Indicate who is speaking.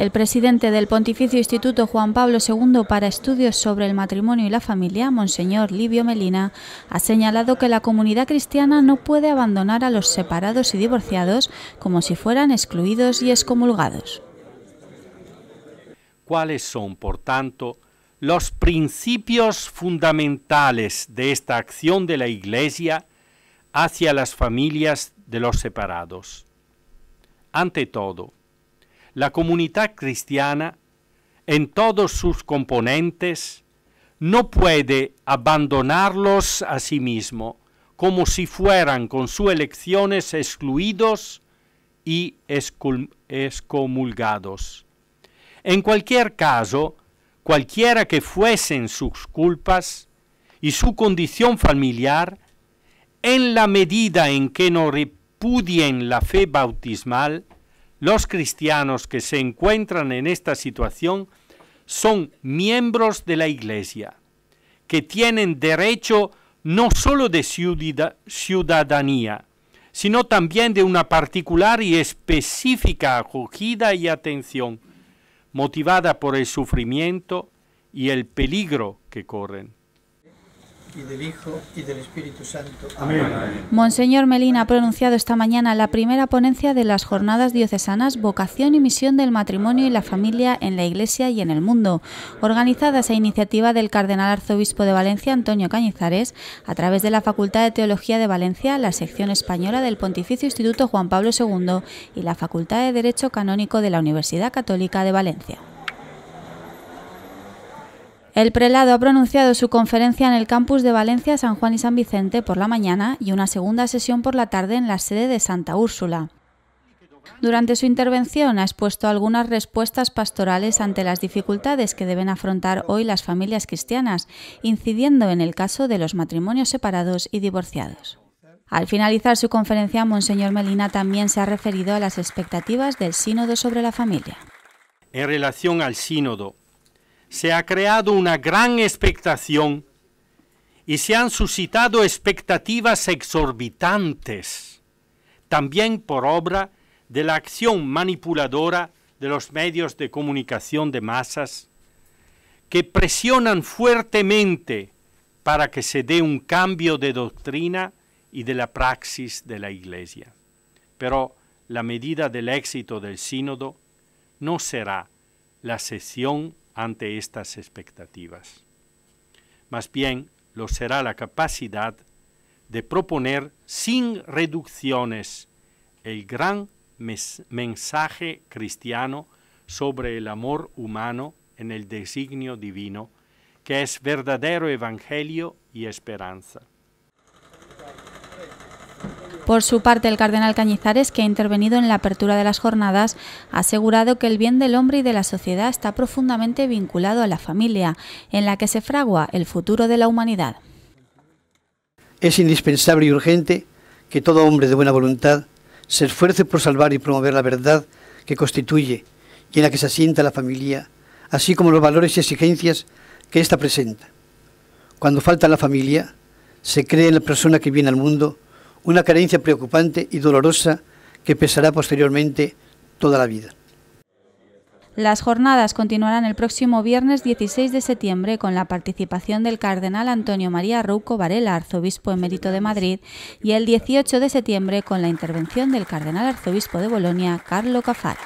Speaker 1: El presidente del Pontificio Instituto Juan Pablo II para Estudios sobre el Matrimonio y la Familia, Monseñor Livio Melina, ha señalado que la comunidad cristiana no puede abandonar a los separados y divorciados como si fueran excluidos y excomulgados.
Speaker 2: ¿Cuáles son, por tanto, los principios fundamentales de esta acción de la Iglesia hacia las familias de los separados? Ante todo, la comunidad cristiana, en todos sus componentes, no puede abandonarlos a sí mismo, como si fueran con sus elecciones excluidos y excomulgados. En cualquier caso, cualquiera que fuesen sus culpas y su condición familiar, en la medida en que no repudien la fe bautismal, los cristianos que se encuentran en esta situación son miembros de la Iglesia, que tienen derecho no solo de ciudadanía, sino también de una particular y específica acogida y atención, motivada por el sufrimiento y el peligro que corren y del Hijo y del Espíritu Santo. Amén.
Speaker 1: Monseñor Melina ha pronunciado esta mañana la primera ponencia de las jornadas diocesanas Vocación y Misión del Matrimonio y la Familia en la Iglesia y en el Mundo, organizadas a iniciativa del Cardenal Arzobispo de Valencia, Antonio Cañizares, a través de la Facultad de Teología de Valencia, la sección española del Pontificio Instituto Juan Pablo II y la Facultad de Derecho Canónico de la Universidad Católica de Valencia. El prelado ha pronunciado su conferencia en el campus de Valencia, San Juan y San Vicente por la mañana y una segunda sesión por la tarde en la sede de Santa Úrsula. Durante su intervención ha expuesto algunas respuestas pastorales ante las dificultades que deben afrontar hoy las familias cristianas, incidiendo en el caso de los matrimonios separados y divorciados. Al finalizar su conferencia, Monseñor Melina también se ha referido a las expectativas del sínodo sobre la familia.
Speaker 2: En relación al sínodo se ha creado una gran expectación y se han suscitado expectativas exorbitantes, también por obra de la acción manipuladora de los medios de comunicación de masas, que presionan fuertemente para que se dé un cambio de doctrina y de la praxis de la Iglesia. Pero la medida del éxito del sínodo no será la sesión ante estas expectativas. Más bien lo será la capacidad de proponer sin reducciones el gran mensaje cristiano sobre el amor humano en el designio divino, que es verdadero evangelio y esperanza.
Speaker 1: Por su parte, el cardenal Cañizares, que ha intervenido en la apertura de las jornadas, ha asegurado que el bien del hombre y de la sociedad está profundamente vinculado a la familia, en la que se fragua el futuro de la humanidad.
Speaker 3: Es indispensable y urgente que todo hombre de buena voluntad se esfuerce por salvar y promover la verdad que constituye y en la que se asienta la familia, así como los valores y exigencias que ésta presenta. Cuando falta la familia, se cree en la persona que viene al mundo una carencia preocupante y dolorosa que pesará posteriormente toda la vida.
Speaker 1: Las jornadas continuarán el próximo viernes 16 de septiembre con la participación del cardenal Antonio María Rouco Varela, arzobispo emérito de Madrid, y el 18 de septiembre con la intervención del cardenal arzobispo de Bolonia, Carlo Cafar.